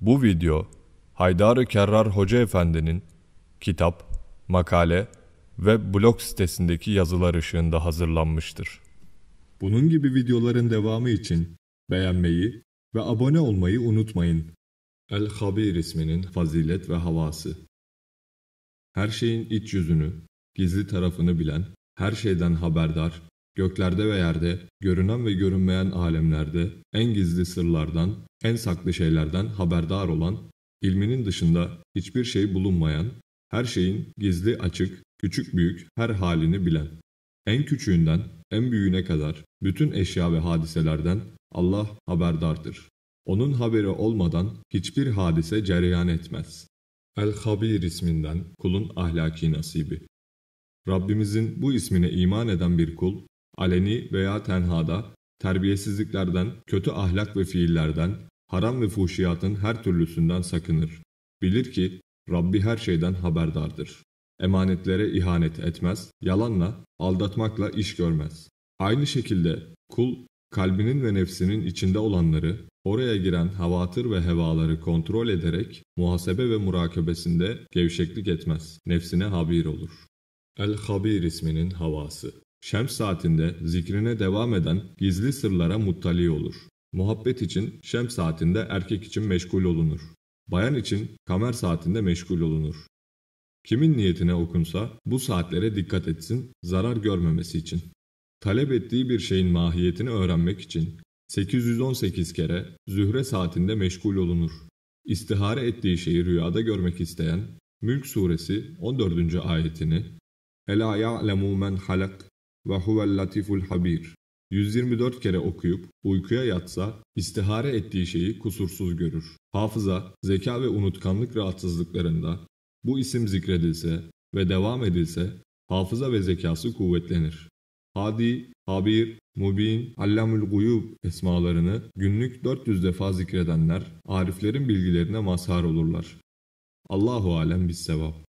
Bu video Haydar-ı Kerrar Hoca Efendi'nin kitap, makale ve blog sitesindeki yazılar ışığında hazırlanmıştır. Bunun gibi videoların devamı için beğenmeyi ve abone olmayı unutmayın. El-Habir isminin fazilet ve havası. Her şeyin iç yüzünü, gizli tarafını bilen, her şeyden haberdar göklerde ve yerde, görünen ve görünmeyen alemlerde, en gizli sırlardan, en saklı şeylerden haberdar olan, ilminin dışında hiçbir şey bulunmayan, her şeyin gizli açık, küçük büyük her halini bilen, en küçüğünden en büyüğüne kadar bütün eşya ve hadiselerden Allah haberdardır. Onun haberi olmadan hiçbir hadise cereyan etmez. El-Habir isminden kulun ahlaki nasibi. Rabbimizin bu ismine iman eden bir kul, aleni veya tenhada, terbiyesizliklerden, kötü ahlak ve fiillerden, haram ve fuhşiyatın her türlüsünden sakınır. Bilir ki Rabbi her şeyden haberdardır. Emanetlere ihanet etmez, yalanla, aldatmakla iş görmez. Aynı şekilde kul kalbinin ve nefsinin içinde olanları, oraya giren havatır ve hevaları kontrol ederek muhasebe ve murakebesinde gevşeklik etmez, nefsine habir olur. El-Habir isminin havası Şems saatinde zikrine devam eden gizli sırlara muttali olur. Muhabbet için şem saatinde erkek için meşgul olunur. Bayan için kamer saatinde meşgul olunur. Kimin niyetine okunsa bu saatlere dikkat etsin zarar görmemesi için. Talep ettiği bir şeyin mahiyetini öğrenmek için 818 kere zühre saatinde meşgul olunur. İstihare ettiği şeyi rüyada görmek isteyen Mülk suresi 14. ayetini Ela ya'lemu men halak ve huvel latiful habir. 124 kere okuyup uykuya yatsa istihare ettiği şeyi kusursuz görür. Hafıza, zeka ve unutkanlık rahatsızlıklarında bu isim zikredilse ve devam edilse hafıza ve zekası kuvvetlenir. Hadi, Habir, Mubin, Allamül Guyub esmalarını günlük 400 defa zikredenler ariflerin bilgilerine mazhar olurlar. Allahu alem bis sevap.